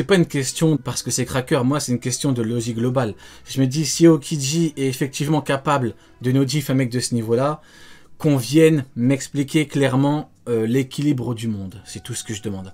c'est pas une question parce que c'est cracker, moi c'est une question de logique globale. Je me dis si Okiji est effectivement capable de no diff un mec de ce niveau-là, qu'on vienne m'expliquer clairement euh, l'équilibre du monde. C'est tout ce que je demande.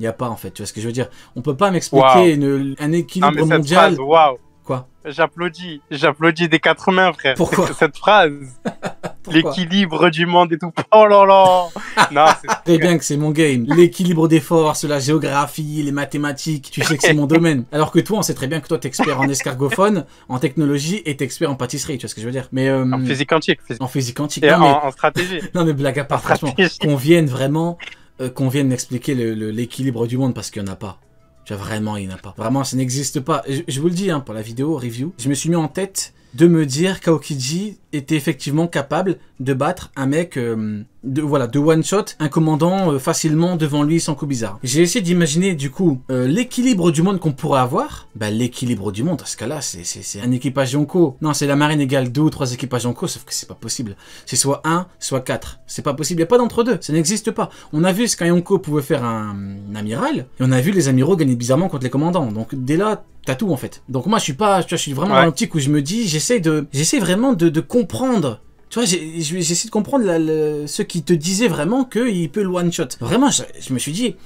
Il n'y a pas en fait, tu vois ce que je veux dire On peut pas m'expliquer un équilibre mondial. Phrase, Quoi J'applaudis, j'applaudis des quatre mains frère. pour Cette phrase l'équilibre du monde et tout. Oh là là non, bien que c'est mon game. L'équilibre des forces, la géographie, les mathématiques, tu sais que c'est mon domaine. Alors que toi, on sait très bien que toi, t'es expert en escargophone, en technologie et t'es expert en pâtisserie, tu vois ce que je veux dire. Mais, euh, en physique quantique. En physique quantique. en, en, stratégie. non mais blague à part, franchement, qu'on vienne vraiment... Euh, qu'on vienne expliquer l'équilibre du monde parce qu'il n'y en a pas. vraiment, il n'y en a pas. Vraiment, ça n'existe pas. Je, vous le dis hein, pour la vidéo review. Je me suis mis en tête de me dire, Kaokiji, était effectivement capable de battre un mec euh, de voilà de one shot un commandant euh, facilement devant lui sans coup bizarre. J'ai essayé d'imaginer du coup euh, l'équilibre du monde qu'on pourrait avoir. Bah l'équilibre du monde à ce cas-là c'est un équipage Yonko. Non, c'est la marine égale deux ou trois équipages Yonko sauf que c'est pas possible. C'est soit un, soit quatre. C'est pas possible, il y a pas d'entre deux, ça n'existe pas. On a vu ce qu'un Yonko pouvait faire un, amiral et on a vu les amiraux gagner bizarrement contre les commandants. Donc dès là T'as tout en fait. Donc moi je suis pas, je suis vraiment ouais. dans l'optique où je me dis, j'essaie de, j'essaie vraiment de, de comprendre comprendre. Tu vois, j'essaie de comprendre la, qui te disait vraiment qu'il peut le one-shot. Vraiment, je, me suis dit,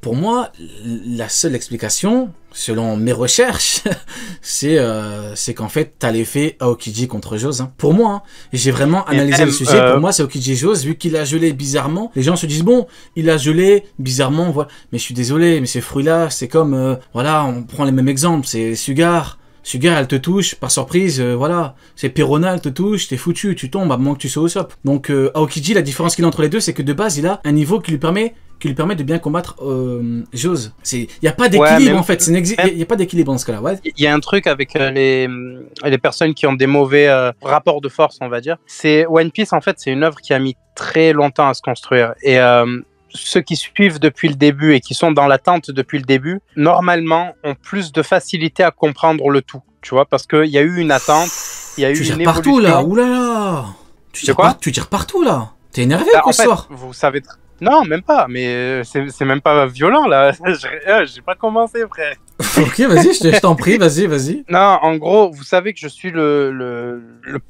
pour moi, la seule explication, selon mes recherches, euh, c'est qu'en fait, tu t'as l'effet Aokiji contre Jose. Hein. Pour moi, hein. j'ai vraiment analysé le sujet. Pour euh, moi, c'est Aokiji Jose, vu qu'il a gelé bizarrement. Les gens se disent, bon, il a gelé bizarrement, voilà. Mais je suis désolé, mais ces fruits-là, c'est comme, euh, voilà, on prend les mêmes exemples, c'est Sugar Sugar, elle te touche, par surprise, euh, voilà. C'est Perona, elle te touche, t'es foutu, tu tombes à moins que tu sois au SOP. Donc euh, Aokiji, la différence qu'il a entre les deux, c'est que de base, il a un niveau qui lui permet qui lui permet de bien combattre J'ose. Il n'y a pas d'équilibre en fait, il n'y a, pas d'équilibre dans ce cas-là. Il y a un truc avec euh, les, les personnes qui ont des mauvais rapports de force, on va dire. C'est One Piece, en fait, c'est une œuvre qui a mis très longtemps à se construire. Et ceux qui suivent depuis le début et qui sont dans l'attente depuis le début, normalement, ont plus de facilité à comprendre le tout, tu vois, parce qu'il y a eu une attente, il y a eu tu une évolution. partout là, oulala Tu tires, quoi tu tires partout là T'es énervé bah, qu'on Vous savez... Non, même pas, mais euh, c'est même pas violent là. Euh, j'ai pas commencé, frère. ok, vas-y, je t'en prie, vas-y, vas-y. Non, en gros, vous savez que je suis le,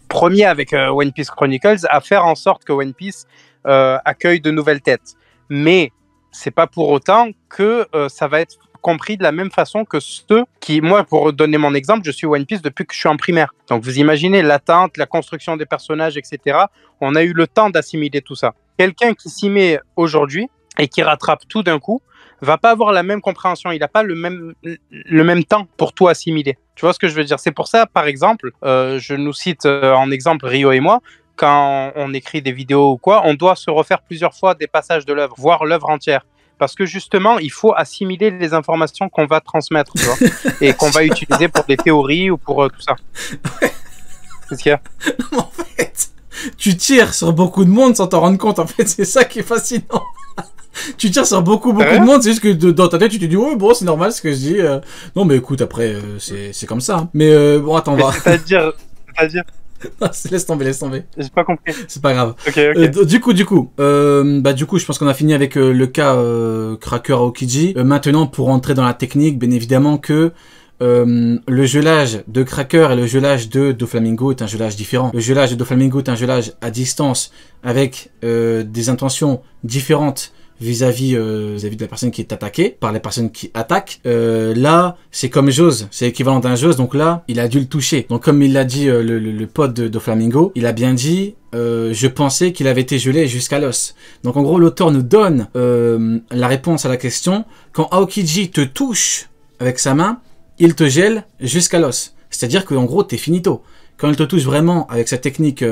premier avec euh, One Piece Chronicles à faire en sorte que One Piece accueille de nouvelles têtes mais c'est pas pour autant que euh, ça va être compris de la même façon que ceux qui, moi, pour donner mon exemple, je suis One Piece depuis que je suis en primaire. Donc vous imaginez l'attente, la construction des personnages, etc. On a eu le temps d'assimiler tout ça. Quelqu'un qui s'y met aujourd'hui et qui rattrape tout d'un coup va pas avoir la même compréhension, il n'a pas le même, temps pour tout assimiler. Tu vois ce que je veux dire C'est pour ça, par exemple, euh, je nous cite euh, en exemple Rio et moi, quand on écrit des vidéos ou quoi, on doit se refaire plusieurs fois des passages de l'œuvre, voire l'œuvre entière. Parce que justement, il faut assimiler les informations qu'on va transmettre tu vois, et qu'on va utiliser pour des théories ou pour euh, tout ça. Ouais. Qu'est-ce qu'il y a En fait, tu tires sur beaucoup de monde sans t'en rendre compte. En fait, c'est ça qui est fascinant. tu tires sur beaucoup, beaucoup ah de monde. C'est juste que dans ta tête, tu te dis, oui, bon, c'est normal ce que je dis. Euh. non, mais écoute, après, euh, c'est comme ça. Hein. Mais bon, attends, va. C'est-à-dire. Ah, laisse tomber, laisse tomber. J'ai pas compris. C'est pas grave. Euh, du coup, du coup, euh, bah du coup, je pense qu'on a fini avec euh, le cas Cracker Okiji. maintenant, pour entrer dans la technique, bien évidemment que le gelage de Cracker et le gelage de Doflamingo est un gelage différent. Le gelage de Doflamingo est un gelage à distance avec des intentions différentes vis-à-vis euh, vis de la personne qui est attaquée par les personnes qui attaquent. Euh, là, c'est comme Jose, c'est l'équivalent d'un Jose, donc là, il a dû le toucher. Donc comme il l'a dit euh, le, le, pote de, Flamingo, il a bien dit je pensais qu'il avait été gelé jusqu'à l'os. Donc en gros, l'auteur nous donne la réponse à la question. Quand Aokiji te touche avec sa main, il te gèle jusqu'à l'os. C'est-à-dire que gros, t'es finito. Quand il te touche vraiment avec sa technique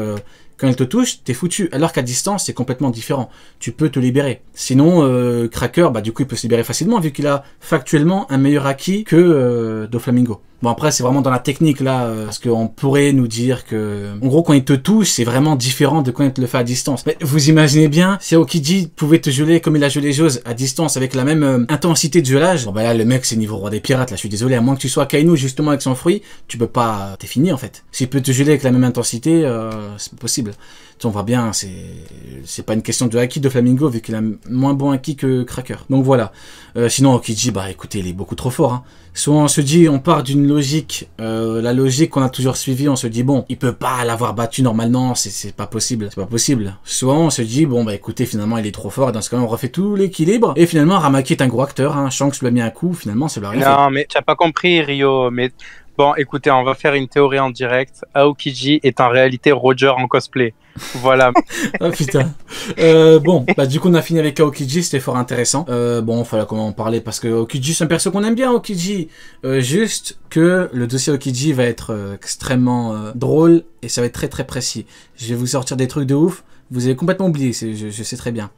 quand elle te touche, t'es foutu. Alors qu'à distance, c'est complètement différent. Tu peux te libérer. Sinon, euh, Cracker, bah, du coup, il peut se libérer facilement vu qu'il a factuellement un meilleur acquis que Do euh, Doflamingo. Bon après c'est vraiment dans la technique là, euh, parce qu'on pourrait nous dire que... En gros quand il te touche c'est vraiment différent de quand il te le fait à distance. Mais vous imaginez bien, si Okiji pouvait te geler comme il a gelé Jose à distance avec la même euh, intensité de gelage, bon bah là le mec c'est niveau roi des pirates là, je suis désolé, à moins que tu sois Kainu justement avec son fruit, tu peux pas... T'es fini en fait. S'il peut te geler avec la même intensité, euh, c'est possible. Tu, on voit bien, c'est c'est pas une question de haki de Flamingo vu qu'il a moins bon haki que Cracker. Donc voilà. sinon Okiji bah écoutez il est beaucoup trop fort. Hein. Soit on se dit on part d'une logique, euh, la logique qu'on a toujours suivie, on se dit bon, il peut pas l'avoir battu normalement, c'est pas possible, c'est pas possible. Soit on se dit bon bah écoutez finalement il est trop fort, dans ce cas on refait tout l'équilibre et finalement Ramaki est un gros acteur, hein. Shanks lui a mis un coup, finalement c'est le Non mais t'as pas compris Rio, mais Bon, écoutez, on va faire une théorie en direct. Aokiji est en réalité Roger en cosplay. Voilà. Ah, putain. Euh, bon, bah du coup on a fini avec Aokiji, c'était fort intéressant. Euh, bon, fallait comment en parler parce que Aokiji c'est un perso qu'on aime bien, Aokiji. Euh, juste que le dossier Aokiji va être euh, extrêmement drôle et ça va être très très précis. Je vais vous sortir des trucs de ouf. Vous avez complètement oublié, je, je, sais très bien.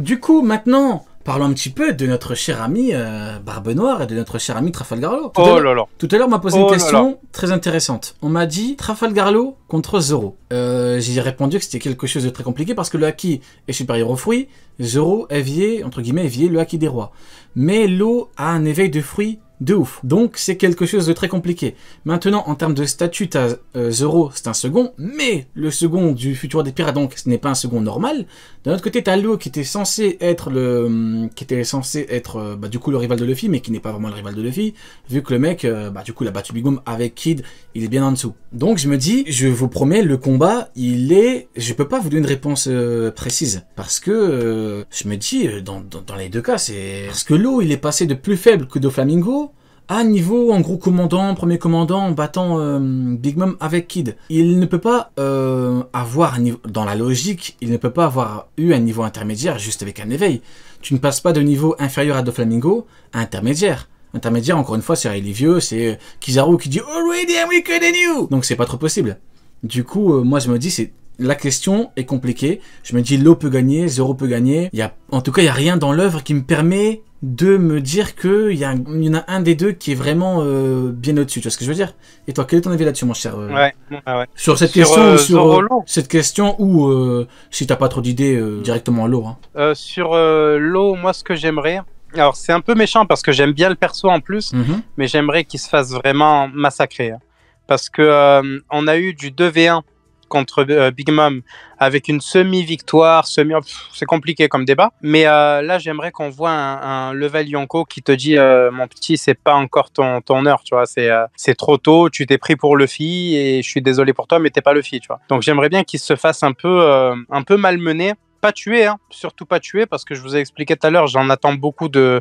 du coup, maintenant, parlons un petit peu de notre cher ami euh, Barbe Noire et de notre cher ami Trafalgarlo. Tout oh Tout à l'heure, on m'a posé une oh question très intéressante. On m'a dit Trafalgarlo contre Zoro. Euh, j'ai répondu que c'était quelque chose de très compliqué parce que le haki est supérieur au fruit. Zoro évier, entre guillemets, évier le haki des rois. Mais l'eau a un éveil de fruit de ouf. Donc c'est quelque chose de très compliqué. Maintenant, en termes de statut, t'as euh, c'est un second, mais le second du futur des pirates, donc ce n'est pas un second normal. D'un autre côté, t'as qui était censé être le, hum, qui était censé être euh, bah, du coup le rival de Luffy, mais qui n'est pas vraiment le rival de Luffy, vu que le mec, euh, bah du coup, l'a battu Big avec Kid, il est bien en dessous. Donc je me dis, je vous promets, le combat, il est, je peux pas vous donner une réponse euh, précise parce que je me dis, dans, les deux cas, c'est parce que l'eau il est passé de plus faible que Flamingo à ah, niveau en gros commandant, premier commandant, battant euh, Big Mom avec Kid. Il ne peut pas euh, avoir, un niveau, dans la logique, il ne peut pas avoir eu un niveau intermédiaire juste avec un éveil. Tu ne passes pas de niveau inférieur à Doflamingo à intermédiaire. Intermédiaire, encore une fois, c'est les vieux, c'est euh, Kizaru qui dit Already I'm weaker than you Donc c'est pas trop possible. Du coup, moi je me dis, c'est la question est compliquée. Je me dis, l'eau peut gagner, zéro peut gagner. y en tout cas, il n'y a rien dans l'œuvre qui me permet de me dire qu'il y, y en a un des deux qui est vraiment euh, bien au-dessus. Tu vois ce que je veux dire Et toi, quel est ton avis là-dessus, mon cher euh, ouais, ouais. Sur cette question euh, ou sur cette question ou si t'as pas trop d'idées directement à l'eau. Hein sur l'eau, moi, ce que j'aimerais. Alors, c'est un peu méchant parce que j'aime bien le perso en plus, mhm. mais j'aimerais qu'il se fasse vraiment massacrer. Hein. Parce que on a eu du 2v1 contre euh, Big Mom avec une semi-victoire, semi, oh, c'est compliqué comme débat. Mais euh, là, j'aimerais qu'on voit un, level Yonko qui te dit euh, Mon petit, c'est pas encore ton, ton heure, tu vois, c'est trop tôt, tu t'es pris pour le Luffy et je suis désolé pour toi, mais t'es pas Luffy, tu vois. Donc j'aimerais bien qu'il se fasse un peu, un peu malmené pas tuer, hein. surtout pas tuer, parce que je vous ai expliqué tout à l'heure, j'en attends beaucoup de,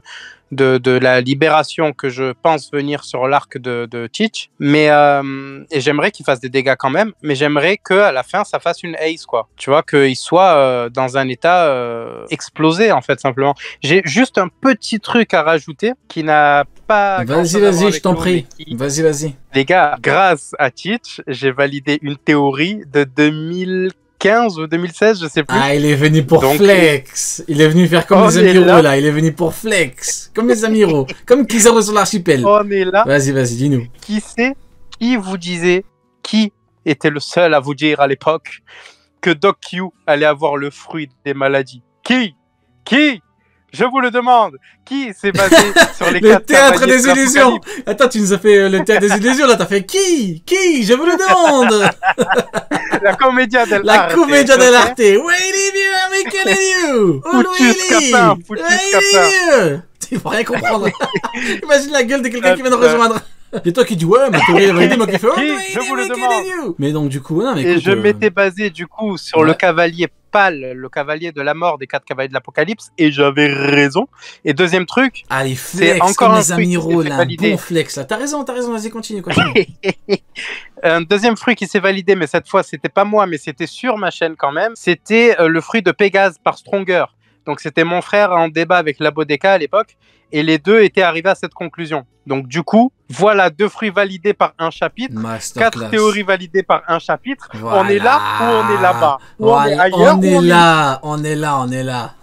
de, la libération que je pense venir sur l'arc de, de Teach. Mais euh, et j'aimerais qu'il fasse des dégâts quand même, mais j'aimerais que à la fin ça fasse une ace quoi. Tu vois qu'il soit euh, dans un état euh, explosé en fait simplement. J'ai juste un petit truc à rajouter qui n'a pas. Vas-y vas-y je t'en prie. Vas-y vas-y. Les gars, grâce à Teach, j'ai validé une théorie de 2000 2015 ou 2016, je sais plus. Ah, il est venu pour flex. Il est venu faire comme oh, les amiraux là. Il est venu pour flex, comme les amiraux, comme Kizaru sur l'archipel. On est là. Vas-y, vas-y, dis-nous. Qui c'est Qui vous disait Qui était le seul à vous dire à l'époque que Doc Q allait avoir le fruit des maladies Qui Qui je vous le demande. Qui s'est basé sur les Le théâtre des illusions. Attends, tu nous as fait euh, le théâtre des illusions. Là, t'as fait qui Qui Je vous le demande. La de dell'arte. La comédia dell'arte. Where are you, Michele Liu Où Where hein, hein. Tu vas rien comprendre. Imagine la gueule de quelqu'un qui vient de rejoindre. Et toi qui dis ouais, ma théorie est validée, moi qui fais ouais, je vous le demande. Mais donc du coup, non, mais écoute, et je euh, m'étais basé du coup sur le cavalier le cavalier de la mort des quatre cavaliers de l'Apocalypse, et j'avais raison. Et deuxième truc, Allez, ah, c'est encore un bon flex, T'as raison, t'as raison, vas-y, continue. un deuxième fruit qui s'est validé, mais cette fois, c'était pas moi, mais c'était sur ma chaîne quand même. C'était euh, le fruit de Pégase par Stronger. Donc c'était mon frère en débat avec la l'Abodeca à l'époque, et les deux étaient arrivés à cette conclusion. Donc du coup, voilà deux fruits validés par un chapitre, quatre théories validées par un chapitre. On est là ou on est là-bas. On est on est là, on est là, on est là.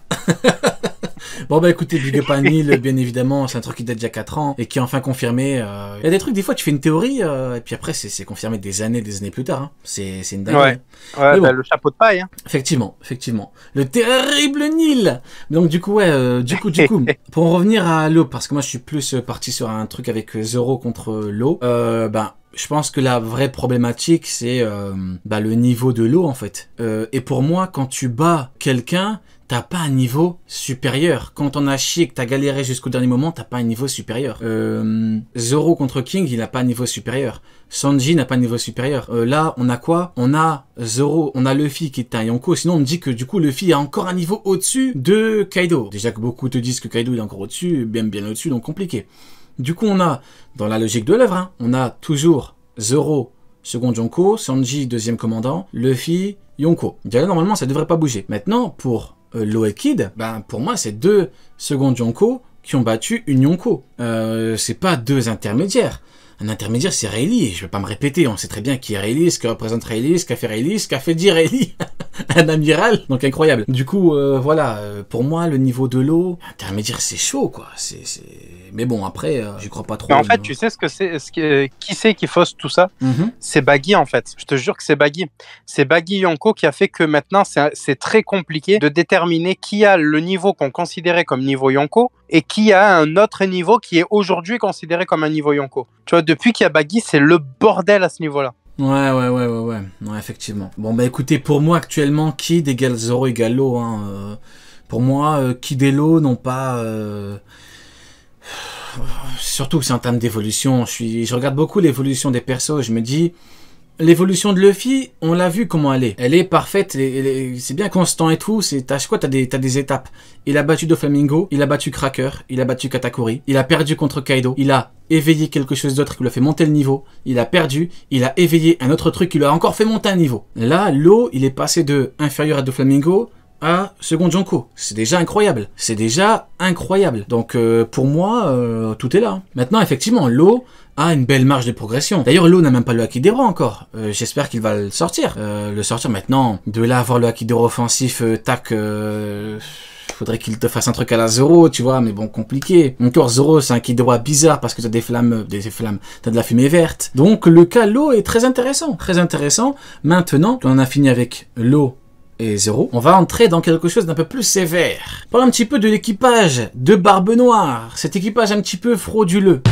Bon bah écoutez, Big Up bien évidemment, c'est un truc qui date déjà 4 ans et qui est enfin confirmé. Euh. Il y a des trucs, des fois tu fais une théorie euh, et puis après c'est confirmé des années, des années plus tard. Hein. C'est une dingue. Ouais, bah, le chapeau de paille. Hein. Effectivement, effectivement. Le terrible Nil Donc du coup, ouais, euh, du coup, du coup, pour en revenir à l'eau, parce que moi je suis plus parti sur un truc avec zéro contre l'eau, ben... je pense que la vraie problématique, c'est ben, le niveau de l'eau, en fait. et pour moi, quand tu bats quelqu'un, t'as pas un niveau supérieur. Quand on a chié que t'as galéré jusqu'au dernier moment, t'as pas un niveau supérieur. Euh, Zoro contre King, il n'a pas un niveau supérieur. Sanji n'a pas un niveau supérieur. Euh, là, on a quoi On a Zoro, on a Luffy qui est un Yonko. Sinon, on me dit que du coup, Luffy a encore un niveau au-dessus de Kaido. Déjà que beaucoup te disent que Kaido est encore au-dessus, bien bien au-dessus, donc compliqué. Du coup, on a, dans la logique de l'œuvre, hein, on a toujours Zoro, second Yonko, Sanji, deuxième commandant, Luffy, Yonko. Déjà, normalement, ça devrait pas bouger. Maintenant, pour euh, Loekid, ben, pour moi, c'est deux secondes Yonko qui ont battu une Yonko. Euh, c'est pas deux intermédiaires un intermédiaire, c'est Rayleigh. Je ne vais pas me répéter, on sait très bien qui est Rayleigh, ce que représente Rayleigh, ce qu'a fait Rayleigh, ce qu'a fait dit Rayleigh. un amiral, donc incroyable. Du coup, euh, voilà, euh, pour moi, le niveau de l'eau, intermédiaire, c'est chaud, quoi. C'est, Mais bon, après, euh, je crois pas trop. en fait, hein. tu sais ce que c'est, ce qui c'est qui fausse tout ça mm-hmm. C'est Baggy, en fait. Je te jure que c'est Baggy. C'est Baggy Yonko qui a fait que maintenant, c'est très compliqué de déterminer qui a le niveau qu'on considérait comme niveau Yonko et qui a un autre niveau qui est aujourd'hui considéré comme un niveau Yonko. Tu vois, depuis qu'il y a Baggy, c'est le bordel à ce niveau-là. Ouais, ouais, ouais, ouais, ouais, ouais, effectivement. Bon, bah écoutez, pour moi actuellement, Kid égale Zoro égale Lo. Hein, euh. pour moi, euh, Kid et n'ont pas. Euh, surtout que c'est en termes d'évolution. Je, suis... je regarde beaucoup l'évolution des persos et je me dis, L'évolution de Luffy, on l'a vu comment elle est. Elle est parfaite, c'est bien constant et tout. C'est t'as quoi T'as des, des étapes. Il a battu Doflamingo, il a battu Cracker, il a battu Katakuri, il a perdu contre Kaido, il a éveillé quelque chose d'autre qui lui a fait monter le niveau, il a perdu, il a éveillé un autre truc qui lui a encore fait monter un niveau. Là, l'eau, il est passé de inférieur à Doflamingo à Second Jonko. C'est déjà incroyable. C'est déjà incroyable. Donc euh, pour moi, euh, tout est là. Maintenant, effectivement, l'eau, a une belle marge de progression. D'ailleurs, l'eau n'a même pas le Akidero encore. Euh, j'espère qu'il va le sortir. Euh, le sortir maintenant, de là avoir le Akidero offensif, euh, tac faudrait qu'il te fasse un truc à la zéro tu vois, mais bon, compliqué. Encore Zoro, c'est un Kidora bizarre parce que t'as des flammes, des flammes, t'as de la fumée verte. Donc le cas l'eau est très intéressant, très intéressant. Maintenant, on a fini avec l'eau et zéro on va entrer dans quelque chose d'un peu plus sévère. pas un petit peu de l'équipage de Barbe Noire, cet équipage un petit peu frauduleux.